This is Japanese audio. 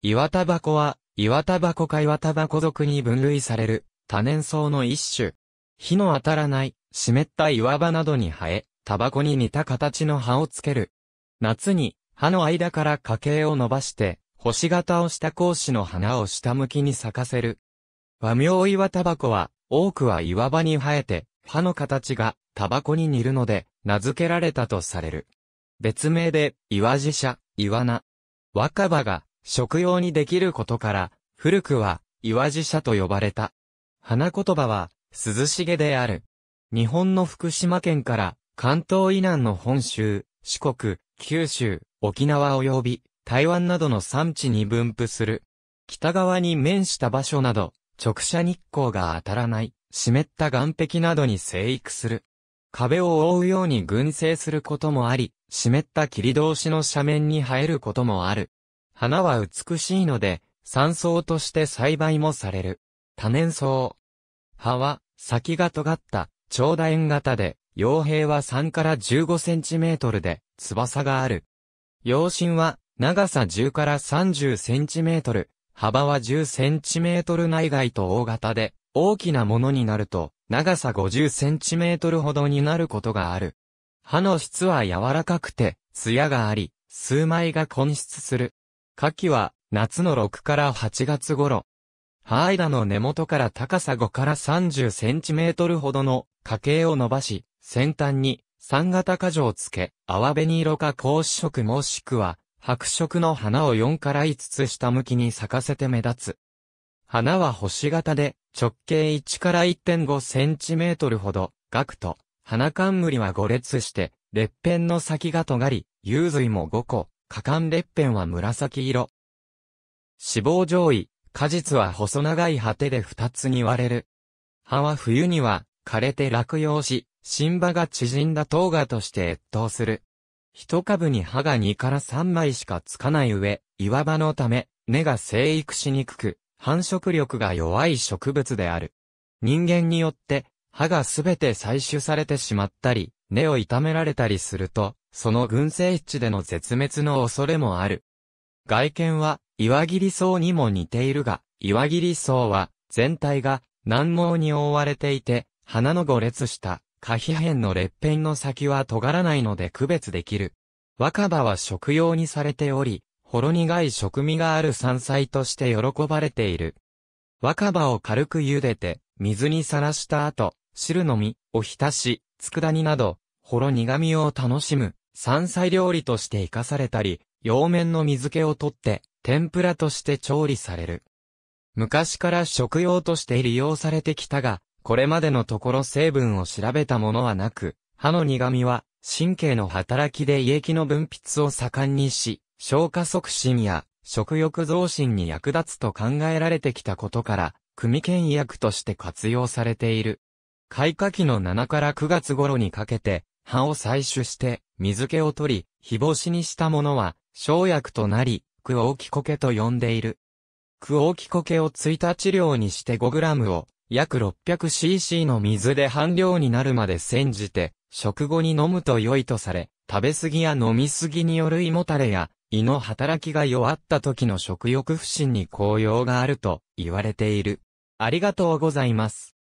岩タバコは、岩タバコか岩タバコ属に分類される、多年草の一種。火の当たらない、湿った岩場などに生え、タバコに似た形の葉をつける。夏に、葉の間から花茎を伸ばして、星型をした格子の花を下向きに咲かせる。和名岩タバコは、多くは岩場に生えて、葉の形がタバコに似るので、名付けられたとされる。別名で、岩寺社、岩名。若葉が食用にできることから、古くは、岩寺社と呼ばれた。花言葉は、涼しげである。日本の福島県から、関東以南の本州、四国、九州、沖縄及び、台湾などの産地に分布する。北側に面した場所など、直射日光が当たらない、湿った岩壁などに生育する。壁を覆うように群生することもあり、湿った霧通しの斜面に生えることもある。花は美しいので、山草として栽培もされる。多年草。葉は、先が尖った、長楕円型で、傭兵は3から15センチメートルで、翼がある。陽身は、長さ10から30センチメートル、幅は10センチメートル内外と大型で、大きなものになると、長さ50センチメートルほどになることがある。葉の質は柔らかくて、艶があり、数枚が混出する。夏季は夏の6から8月頃。ハーイダの根元から高さ5から30センチメートルほどの花茎を伸ばし、先端に三型果樹をつけ、淡紅色か格子色もしくは白色の花を4から5つ下向きに咲かせて目立つ。花は星型で直径1から1.5センチメートルほど、額と花冠は5列して、裂片の先が尖り、幽髄も5個、果敢裂片は紫色。脂肪上位、果実は細長い果てで二つに割れる。葉は冬には枯れて落葉し、新葉が縮んだ糖芽として越冬する。一株に葉が2から3枚しかつかない上、岩場のため、根が生育しにくく、繁殖力が弱い植物である。人間によって、葉がすべて採取されてしまったり、根を傷められたりすると、その群生地での絶滅の恐れもある。外見は、岩切層にも似ているが、岩切層は、全体が、難毛に覆われていて、花の五列下、下皮片の裂片の先は尖らないので区別できる。若葉は食用にされており、ほろ苦い食味がある山菜として喜ばれている。若葉を軽く茹でて、水にさらした後、汁の実お浸し、佃煮など、ほろ苦味を楽しむ。山菜料理として生かされたり、洋面の水気を取って、天ぷらとして調理される。昔から食用として利用されてきたが、これまでのところ成分を調べたものはなく、歯の苦味は神経の働きで胃液の分泌を盛んにし、消化促進や食欲増進に役立つと考えられてきたことから、組研薬として活用されている。開花期の7から9月頃にかけて、葉を採取して、水気を取り、日干しにしたものは、生薬となり、クオーキコケと呼んでいる。クオーキコケをた治療にして 5g を、約 600cc の水で半量になるまで煎じて、食後に飲むと良いとされ、食べ過ぎや飲み過ぎによる胃もたれや、胃の働きが弱った時の食欲不振に効用があると言われている。ありがとうございます。